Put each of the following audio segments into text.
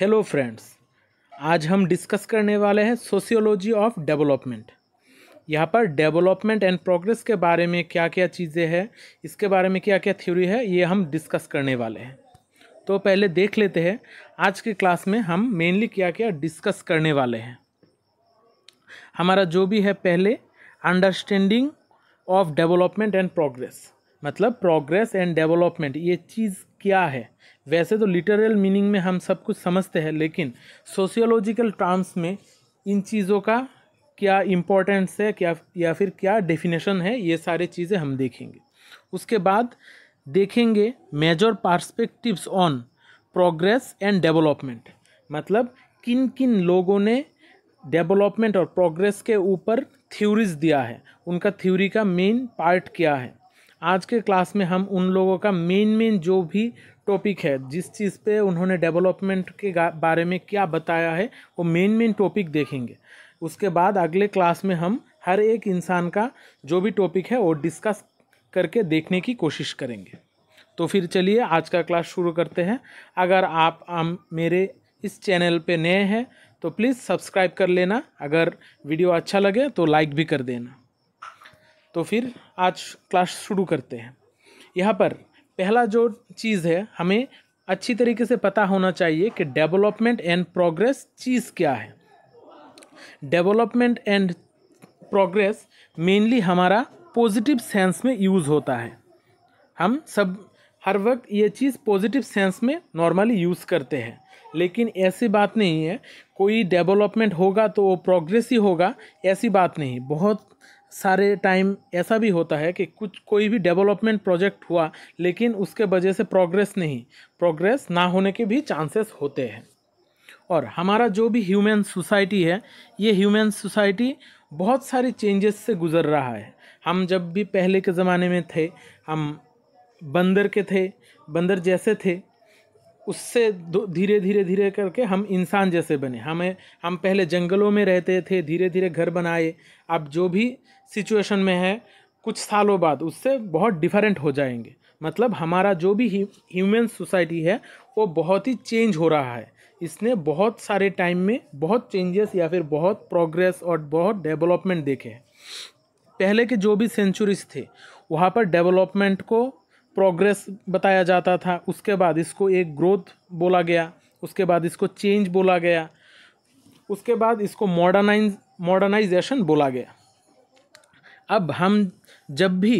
hello friends आज हम discuss करने वाले हैं सोशियोलॉजी ऑफ डेवलपमेंट यहाँ पर डेवलपमेंट एंड प्रोग्रेस के बारे में क्या क्या चीज़ें हैं इसके बारे में क्या क्या थ्योरी है ये हम डिस्कस करने वाले हैं तो पहले देख लेते हैं आज की क्लास में हम मेनली क्या क्या डिस्कस करने वाले हैं हमारा जो भी है पहले understanding of development and progress मतलब प्रोग्रेस एंड डेवलपमेंट ये चीज़ क्या है वैसे तो लिटरल मीनिंग में हम सब कुछ समझते हैं लेकिन सोशियोलॉजिकल टर्म्स में इन चीज़ों का क्या इम्पोर्टेंस है क्या या फिर क्या डेफिनेशन है ये सारे चीज़ें हम देखेंगे उसके बाद देखेंगे major perspectives on progress and development मतलब किन किन लोगों ने डेवलपमेंट और प्रोग्रेस के ऊपर थ्योरीज दिया है उनका थ्योरी का मेन पार्ट क्या है आज के क्लास में हम उन लोगों का मेन मेन जो भी टॉपिक है जिस चीज़ पे उन्होंने डेवलपमेंट के बारे में क्या बताया है वो मेन मेन टॉपिक देखेंगे उसके बाद अगले क्लास में हम हर एक इंसान का जो भी टॉपिक है वो डिस्कस करके देखने की कोशिश करेंगे तो फिर चलिए आज का क्लास शुरू करते हैं अगर आप हम मेरे इस चैनल पे नए हैं तो प्लीज़ सब्सक्राइब कर लेना अगर वीडियो अच्छा लगे तो लाइक भी कर देना तो फिर आज क्लास शुरू करते हैं यहाँ पर पहला जो चीज़ है हमें अच्छी तरीके से पता होना चाहिए कि डेवलपमेंट एंड प्रोग्रेस चीज़ क्या है डेवलपमेंट एंड प्रोग्रेस मेनली हमारा पॉजिटिव सेंस में यूज़ होता है हम सब हर वक्त ये चीज़ पॉजिटिव सेंस में नॉर्मली यूज़ करते हैं लेकिन ऐसी बात नहीं है कोई डेवलपमेंट होगा तो वो प्रोग्रेस ही होगा ऐसी बात नहीं बहुत सारे टाइम ऐसा भी होता है कि कुछ कोई भी डेवलपमेंट प्रोजेक्ट हुआ लेकिन उसके वजह से प्रोग्रेस नहीं प्रोग्रेस ना होने के भी चांसेस होते हैं और हमारा जो भी ह्यूमन सोसाइटी है ये ह्यूमन सोसाइटी बहुत सारे चेंजेस से गुज़र रहा है हम जब भी पहले के ज़माने में थे हम बंदर के थे बंदर जैसे थे उससे धीरे धीरे धीरे करके हम इंसान जैसे बने हमें हम पहले जंगलों में रहते थे धीरे धीरे घर बनाए अब जो भी सिचुएशन में है कुछ सालों बाद उससे बहुत डिफरेंट हो जाएंगे मतलब हमारा जो भी ह्यूमन सोसाइटी है वो बहुत ही चेंज हो रहा है इसने बहुत सारे टाइम में बहुत चेंजेस या फिर बहुत प्रोग्रेस और बहुत डेवलपमेंट देखे हैं पहले के जो भी सेंचुरीज थे वहाँ पर डेवलपमेंट को प्रोग्रेस बताया जाता था उसके बाद इसको एक ग्रोथ बोला गया उसके बाद इसको चेंज बोला गया उसके बाद इसको मॉडर्नाइज मॉडर्नाइजेशन बोला गया अब हम जब भी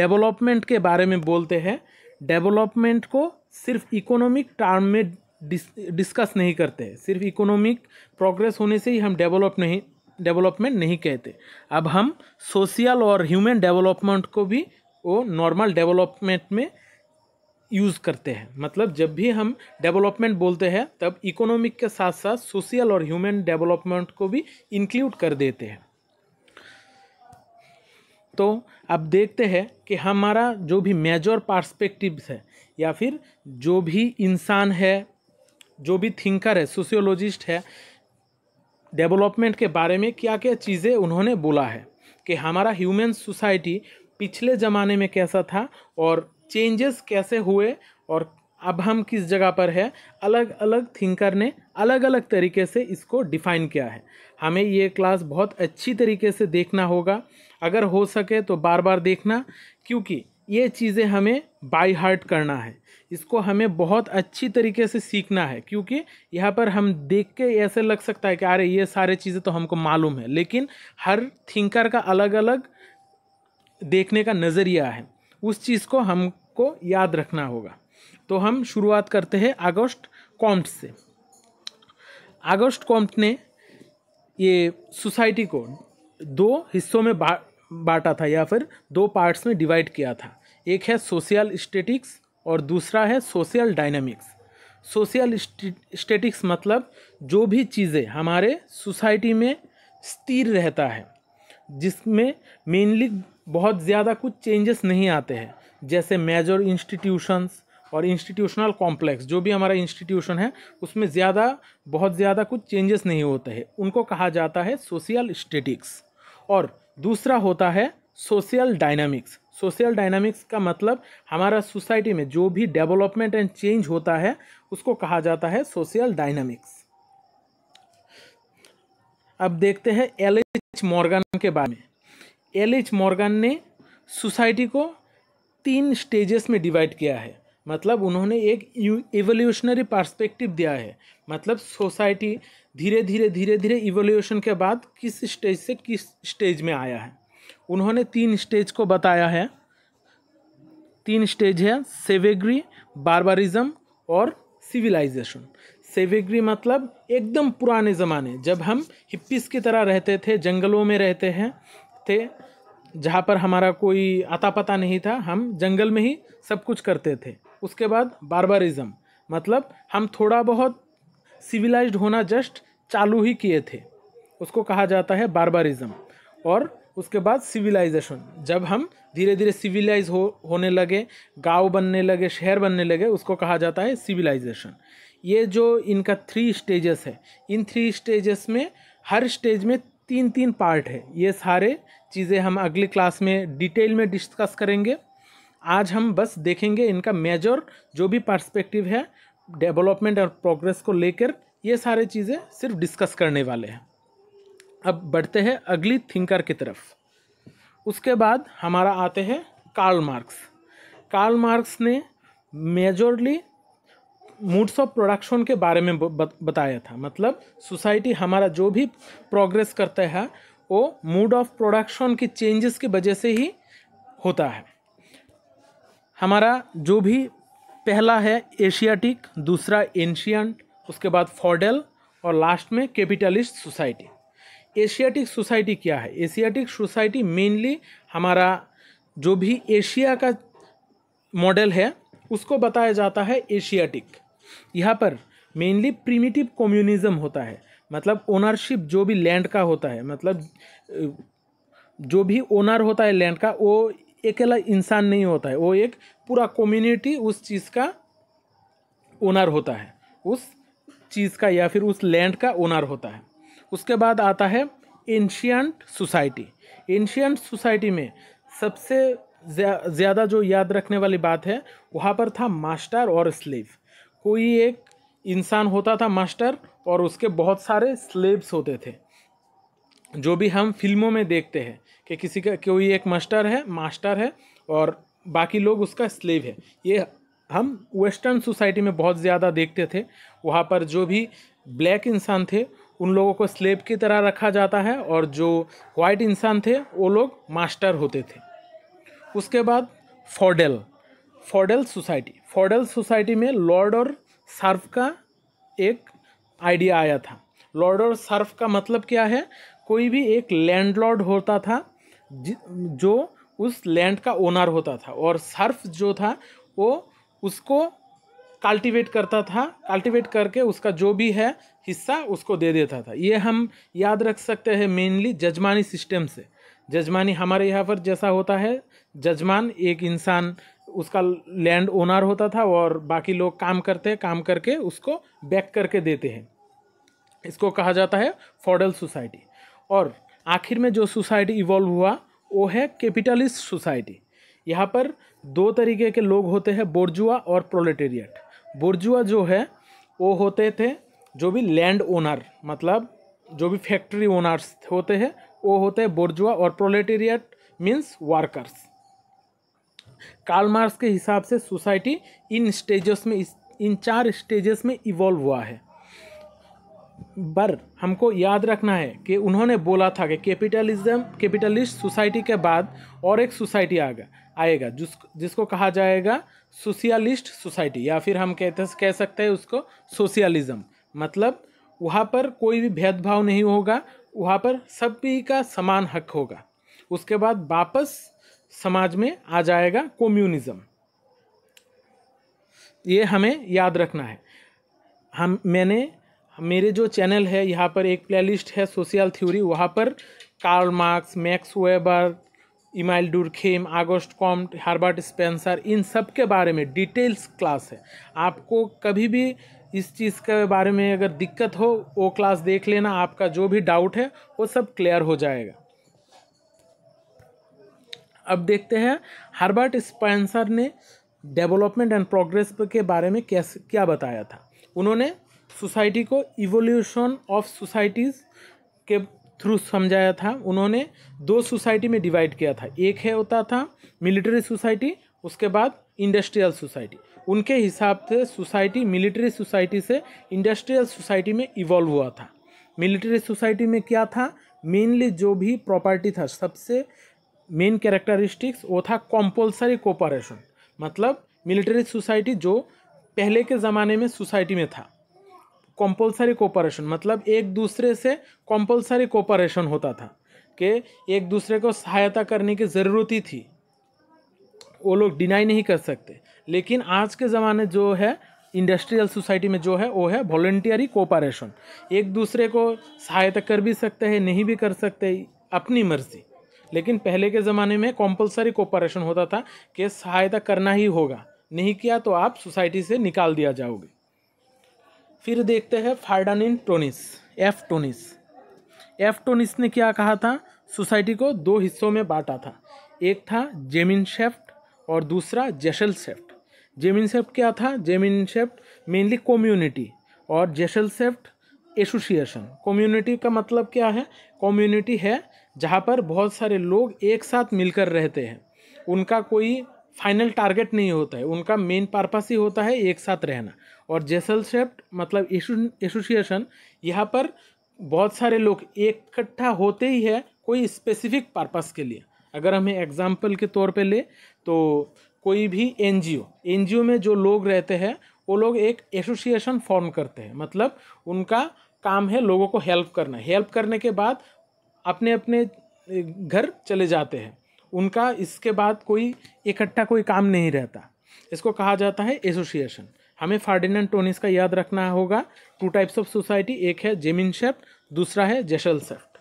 डेवलपमेंट के बारे में बोलते हैं डेवलपमेंट को सिर्फ इकोनॉमिक टर्म में डिस डिस्कस नहीं करते सिर्फ इकोनॉमिक प्रोग्रेस होने से ही हम डेवलप नहीं डेवलपमेंट नहीं कहते अब हम सोशल और ह्यूमन डेवलपमेंट को भी वो नॉर्मल डेवलपमेंट में यूज़ करते हैं मतलब जब भी हम डेवलपमेंट बोलते हैं तब इकोनॉमिक के साथ साथ सोशल और ह्यूमन डेवलपमेंट को भी इंक्लूड कर देते हैं तो अब देखते हैं कि हमारा जो भी मेजर पार्सपेक्टिव है या फिर जो भी इंसान है जो भी थिंकर है सोशियोलॉजिस्ट है डेवलपमेंट के बारे में क्या क्या चीज़ें उन्होंने बोला है कि हमारा ह्यूमन सोसाइटी पिछले ज़माने में कैसा था और चेंजेस कैसे हुए और अब हम किस जगह पर है अलग अलग थिंकर ने अलग अलग तरीके से इसको डिफ़ाइन किया है हमें ये क्लास बहुत अच्छी तरीके से देखना होगा अगर हो सके तो बार बार देखना क्योंकि ये चीज़ें हमें बाई हार्ट करना है इसको हमें बहुत अच्छी तरीके से सीखना है क्योंकि यहाँ पर हम देख के ऐसे लग सकता है कि अरे ये सारे चीज़ें तो हमको मालूम है लेकिन हर थिंकर का अलग अलग देखने का नज़रिया है उस चीज़ को हमको याद रखना होगा तो हम शुरुआत करते हैं अगस्त कॉम्प्ट से अगस्त कॉम्प्ट ने ये सोसाइटी को दो हिस्सों में बा, बांटा था या फिर दो पार्ट्स में डिवाइड किया था एक है सोशल स्टेटिक्स और दूसरा है सोशल डायनामिक्स सोशल स्टेटिक्स मतलब जो भी चीज़ें हमारे सोसाइटी में स्थिर रहता है जिसमें मेनली बहुत ज़्यादा कुछ चेंजेस नहीं आते हैं जैसे मेजर इंस्टीट्यूशंस और इंस्टीट्यूशनल कॉम्प्लेक्स जो भी हमारा इंस्टीट्यूशन है उसमें ज़्यादा बहुत ज़्यादा कुछ चेंजेस नहीं होते हैं उनको कहा जाता है सोशल स्टेटिक्स और दूसरा होता है सोशल डायनामिक्स सोशल डायनामिक्स का मतलब हमारा सोसाइटी में जो भी डेवलपमेंट एंड चेंज होता है उसको कहा जाता है सोशल डायनामिक्स अब देखते हैं एल एच मॉर्गन के बारे में एल एच मॉर्गन ने सोसाइटी को तीन स्टेजेस में डिवाइड किया है मतलब उन्होंने एक इवोल्यूशनरी पर्सपेक्टिव दिया है मतलब सोसाइटी धीरे धीरे धीरे धीरे इवोल्यूशन के बाद किस स्टेज से किस स्टेज में आया है उन्होंने तीन स्टेज को बताया है तीन स्टेज है सेवेग्री बारबारिज्म और सिविलाइजेशन सेवेग्री मतलब एकदम पुराने ज़माने जब हम हिप्पीस की तरह रहते थे जंगलों में रहते हैं थे जहाँ पर हमारा कोई आता पता नहीं था हम जंगल में ही सब कुछ करते थे उसके बाद बारबरिज़म मतलब हम थोड़ा बहुत सिविलाइज्ड होना जस्ट चालू ही किए थे उसको कहा जाता है बारबरिज़म और उसके बाद सिविलाइजेशन जब हम धीरे धीरे सिविलाइज हो होने लगे गांव बनने लगे शहर बनने लगे उसको कहा जाता है सिविलाइजेशन ये जो इनका थ्री स्टेजेस है इन थ्री स्टेजेस में हर स्टेज में तीन तीन पार्ट है ये सारे चीज़ें हम अगली क्लास में डिटेल में डिस्कस करेंगे आज हम बस देखेंगे इनका मेजर जो भी पर्सपेक्टिव है डेवलपमेंट और प्रोग्रेस को लेकर ये सारे चीज़ें सिर्फ डिस्कस करने वाले हैं अब बढ़ते हैं अगली थिंकर की तरफ उसके बाद हमारा आते हैं कार्ल मार्क्स कार्ल मार्क्स ने मेजरली मूड्स ऑफ प्रोडक्शन के बारे में बताया था मतलब सोसाइटी हमारा जो भी प्रोग्रेस करता है वो मूड ऑफ प्रोडक्शन की चेंजेस की वजह से ही होता है हमारा जो भी पहला है एशियाटिक दूसरा एंशियन उसके बाद फॉडल और लास्ट में कैपिटलिस्ट सोसाइटी एशियाटिक सोसाइटी क्या है एशियाटिक सोसाइटी मेनली हमारा जो भी एशिया का मॉडल है उसको बताया जाता है एशियाटिक यहाँ पर मेनली प्रिमिटिव कम्युनिज्म होता है मतलब ओनरशिप जो भी लैंड का होता है मतलब जो भी ओनर होता है लैंड का वो अकेला इंसान नहीं होता है वो एक पूरा कम्युनिटी उस चीज़ का ओनर होता है उस चीज़ का या फिर उस लैंड का ओनर होता है उसके बाद आता है एंशियंट सोसाइटी एंशियंट सोसाइटी में सबसे ज़्यादा जो याद रखने वाली बात है वहाँ पर था मास्टर और स्लेव कोई एक इंसान होता था मास्टर और उसके बहुत सारे स्लेब्स होते थे जो भी हम फिल्मों में देखते हैं कि किसी का कोई एक मास्टर है मास्टर है और बाकी लोग उसका स्लेव है ये हम वेस्टर्न सोसाइटी में बहुत ज़्यादा देखते थे वहाँ पर जो भी ब्लैक इंसान थे उन लोगों को स्लेब की तरह रखा जाता है और जो वाइट इंसान थे वो लोग मास्टर होते थे उसके बाद feudal feudal society feudal society में लॉर्ड और सर्फ का एक आइडिया आया था लॉर्ड और सर्फ का मतलब क्या है कोई भी एक लैंडलॉर्ड होता था जो उस लैंड का ओनर होता था और सर्फ जो था वो उसको कल्टीवेट करता था कल्टीवेट करके उसका जो भी है हिस्सा उसको दे देता था ये हम याद रख सकते हैं मेनली जजमानी सिस्टम से जजमानी हमारे यहाँ पर जैसा होता है जजमान एक इंसान उसका लैंड ओनर होता था और बाकी लोग काम करते हैं काम करके उसको बैक करके देते हैं इसको कहा जाता है फॉडल सोसाइटी और आखिर में जो सोसाइटी इवॉल्व हुआ वो है कैपिटलिस्ट सोसाइटी यहाँ पर दो तरीके के लोग होते हैं बोर्जुआ और प्रोलेटेरियट बोर्जुआ जो है वो होते थे जो भी लैंड ओनर मतलब जो भी फैक्ट्री ओनर्स होते हैं वो होते हैं बोर्जुआ और proletariat means workers Karl Marx के हिसाब से सोसाइटी इन स्टेजेस में इन चार स्टेजेस में इवॉल्व हुआ है पर हमको याद रखना है कि उन्होंने बोला था कि कैपिटलिज्म कैपिटलिस्ट सोसाइटी के बाद और एक सोसाइटी आएगा आएगा जिस जिसको कहा जाएगा सोशलिस्ट सोसाइटी या फिर हम कहते कह सकते हैं उसको सोशलिज्म मतलब वहाँ पर कोई भी भेदभाव नहीं होगा वहाँ पर सभी का समान हक होगा उसके बाद वापस समाज में आ जाएगा कम्युनिज्म ये हमें याद रखना है हम मैंने मेरे जो चैनल है यहाँ पर एक प्लेलिस्ट है सोशल थ्योरी वहाँ पर Karl Marx Max Weber Emile Durkheim Auguste Comte Herbert Spencer इन सब के बारे में डिटेल्स क्लास है आपको कभी भी इस चीज़ के बारे में अगर दिक्कत हो वो क्लास देख लेना आपका जो भी डाउट है वो सब क्लियर हो जाएगा अब देखते हैं हर्बर्ट स्पेंसर ने डेवलपमेंट एंड प्रोग्रेस के बारे में कैसे क्या बताया था उन्होंने सोसाइटी को इवोल्यूशन ऑफ सोसाइटीज़ के थ्रू समझाया था उन्होंने दो सोसाइटी में डिवाइड किया था एक है होता था मिलिट्री सोसाइटी उसके बाद इंडस्ट्रियल सोसाइटी उनके हिसाब से सोसाइटी मिलिट्री सोसाइटी से इंडस्ट्रियल सोसाइटी में इवॉल्व हुआ था मिलिट्री सोसाइटी में क्या था मेनली जो भी प्रॉपर्टी था सबसे मेन कैरेक्टरिस्टिक्स वो था कॉम्पल्सरी कोऑपरेशन मतलब मिलिट्री सोसाइटी जो पहले के ज़माने में सोसाइटी में था कंपलसरी कोऑपरेशन मतलब एक दूसरे से कंपलसरी कोऑपरेशन होता था कि एक दूसरे को सहायता करने की ज़रूरत ही थी वो लोग डिनाई नहीं कर सकते लेकिन आज के ज़माने जो है इंडस्ट्रियल सोसाइटी में जो है वो है वॉल्टियरी कोऑपरेशन एक दूसरे को सहायता कर भी सकते हैं नहीं भी कर सकते अपनी मर्ज़ी लेकिन पहले के ज़माने में कॉम्पल्सरी कोऑपरेशन होता था कि सहायता करना ही होगा नहीं किया तो आप सोसाइटी से निकाल दिया जाओगे फिर देखते हैं फार्डानिन टोनिस एफ टोनिस एफ टोनिस ने क्या कहा था सोसाइटी को दो हिस्सों में बांटा था एक था जेमिन शेफ्ट और दूसरा जेशल शेफ्ट जेमिन शेफ्ट क्या था जेमिन शेफ्ट मेनली कम्युनिटी और जेशल शेफ्ट एसोसिएशन कम्युनिटी का मतलब क्या है कम्युनिटी है जहाँ पर बहुत सारे लोग एक साथ मिलकर रहते हैं उनका कोई फाइनल टारगेट नहीं होता है उनका मेन पर्पस ही होता है एक साथ रहना और जेसल सेप्ट मतलब एसोसिएशन यहाँ पर बहुत सारे लोग इकट्ठा होते ही है कोई स्पेसिफिक पर्पस के लिए अगर हमें एग्जाम्पल के तौर पे ले तो कोई भी एनजीओ एनजीओ में जो लोग रहते हैं वो लोग एक एसोसिएशन फॉर्म करते हैं मतलब उनका काम है लोगों को हेल्प करना हेल्प करने के बाद अपने अपने घर चले जाते हैं उनका इसके बाद कोई इकट्ठा कोई काम नहीं रहता इसको कहा जाता है एसोसिएशन हमें फार्डिनेंड टोनिस का याद रखना होगा टू टाइप्स ऑफ सोसाइटी एक है जेमिन शेफ्ट दूसरा है जेशल शेफ्ट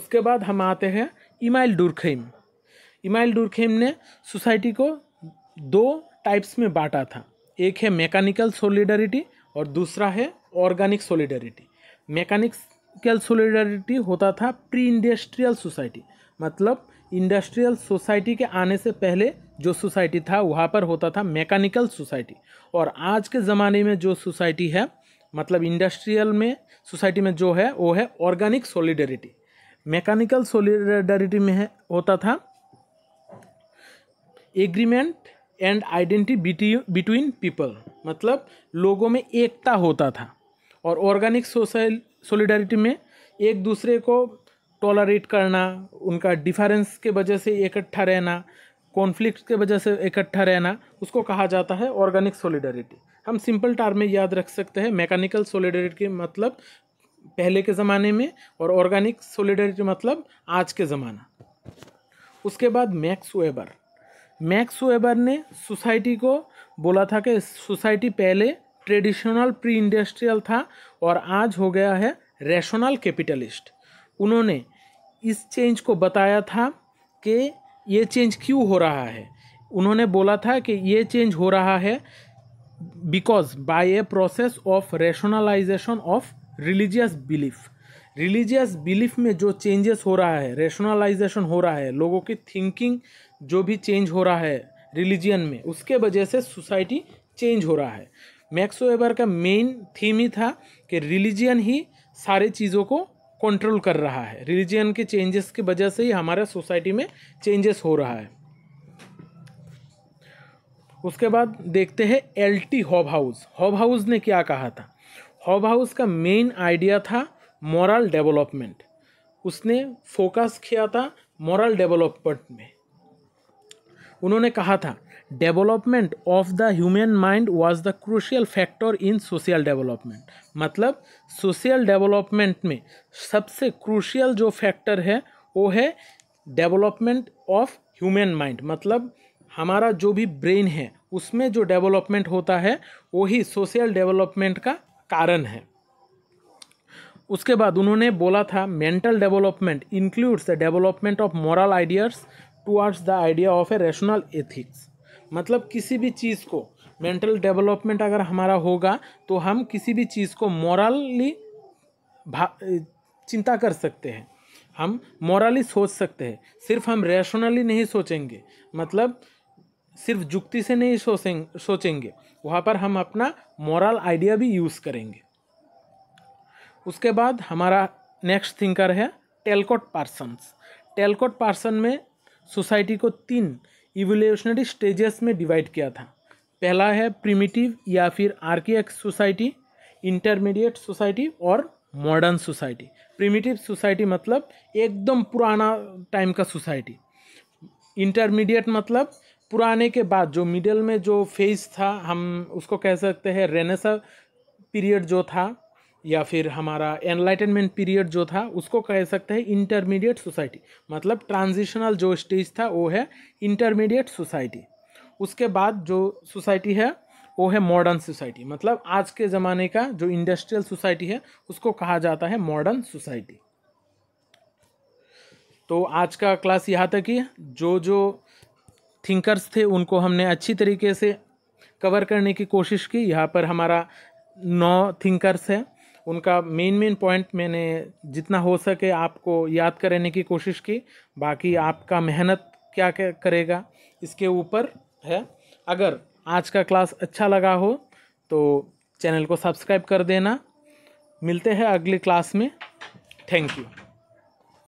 उसके बाद हम आते हैं इमाइल डुरखेम इमाइल डुरखेम ने सोसाइटी को दो टाइप्स में बांटा था एक है मैकेनिकल सोलिडरिटी और दूसरा है ऑर्गेनिक सोलिडरिटी मैकेनिकल सोलिडरिटी होता था प्री इंडस्ट्रियल सोसाइटी मतलब इंडस्ट्रियल सोसाइटी के आने से पहले जो सोसाइटी था वहाँ पर होता था मैकेनिकल सोसाइटी और आज के ज़माने में जो सोसाइटी है मतलब इंडस्ट्रियल में सोसाइटी में जो है वो है ऑर्गेनिक सोलिडरिटी मैकेनिकल सोलिडरिटी में है होता था agreement and identity between people मतलब लोगों में एकता होता था और ऑर्गेनिक सोशल सोलिडारिटी में एक दूसरे को टॉलरेट करना उनका डिफरेंस के वजह से इकट्ठा रहना कॉन्फ्लिक्ट के वजह से इकट्ठा रहना उसको कहा जाता है ऑर्गेनिक सोलिडारिटी हम सिंपल टार्म में याद रख सकते हैं मैकेनिकल सोलिडारिटी मतलब पहले के ज़माने में और ऑर्गेनिक सोलिडारिटी मतलब आज के ज़माना उसके बाद मैक्स वेबर मैक्स वेबर ने सोसाइटी को बोला था कि सोसाइटी पहले ट्रेडिशनल प्री इंडस्ट्रियल था और आज हो गया है रैशनल कैपिटलिस्ट उन्होंने इस चेंज को बताया था कि ये चेंज क्यों हो रहा है उन्होंने बोला था कि ये चेंज हो रहा है because by a process of rationalisation of religious belief religious belief में जो चेंजेस हो रहा है रेशनलाइजेशन हो रहा है लोगों की थिंकिंग जो भी चेंज हो रहा है रिलीजियन में उसके वजह से सोसाइटी चेंज हो रहा है मैक्स वेबर का मेन थीम ही था कि रिलीजियन ही सारे चीज़ों को कंट्रोल कर रहा है रिलीजियन के चेंजेस की वजह से ही हमारे सोसाइटी में चेंजेस हो रहा है उसके बाद देखते हैं L T Hobhouse Hobhouse ने क्या कहा था हॉब हाउस का मेन आइडिया था मॉरल डेवलपमेंट उसने फोकस किया था मॉरल डेवलपमेंट में उन्होंने कहा था development of the human mind was the crucial factor in social development मतलब सोशल डेवलपमेंट में सबसे क्रूशियल जो फैक्टर है वो है डेवलपमेंट ऑफ ह्यूमन माइंड मतलब हमारा जो भी ब्रेन है उसमें जो डेवलपमेंट होता है वही सोशल डेवलपमेंट का कारण है उसके बाद उन्होंने बोला था mental development includes the development of moral ideas towards the idea of a rational ethics मतलब किसी भी चीज़ को मेंटल डेवलपमेंट अगर हमारा होगा तो हम किसी भी चीज़ को मॉरली चिंता कर सकते हैं हम मॉरली सोच सकते हैं सिर्फ हम रैशनली नहीं सोचेंगे मतलब सिर्फ जुक्ति से नहीं सोचेंगे सोचेंगे वहाँ पर हम अपना मॉरल आइडिया भी यूज़ करेंगे उसके बाद हमारा नेक्स्ट थिंकर है टेलकोट पार्सन्स टेलकोट पार्सन में सोसाइटी को तीन इवोल्यूशनरी स्टेजेस में डिवाइड किया था पहला है प्रिमिटिव या फिर आर्कियक सोसाइटी इंटरमीडिएट सोसाइटी और मॉडर्न सोसाइटी प्रिमिटिव सोसाइटी मतलब एकदम पुराना टाइम का सोसाइटी इंटरमीडिएट मतलब पुराने के बाद जो मिडल में जो फेज था हम उसको कह सकते हैं रेनेसा पीरियड जो था या फिर हमारा एनलाइटनमेंट पीरियड जो था उसको कह सकते हैं इंटरमीडिएट सोसाइटी मतलब ट्रांजिशनल जो स्टेज था वो है इंटरमीडिएट सोसाइटी उसके बाद जो सोसाइटी है वो है मॉडर्न सोसाइटी मतलब आज के ज़माने का जो इंडस्ट्रियल सोसाइटी है उसको कहा जाता है मॉडर्न सोसाइटी तो आज का क्लास यहाँ तक ही जो जो थिंकर्स थे उनको हमने अच्छी तरीके से कवर करने की कोशिश की यहाँ पर हमारा नौ थिंकर्स है उनका मेन मेन पॉइंट मैंने जितना हो सके आपको याद कराने की कोशिश की बाकी आपका मेहनत क्या करेगा इसके ऊपर है अगर आज का क्लास अच्छा लगा हो तो चैनल को सब्सक्राइब कर देना मिलते हैं अगली क्लास में थैंक यू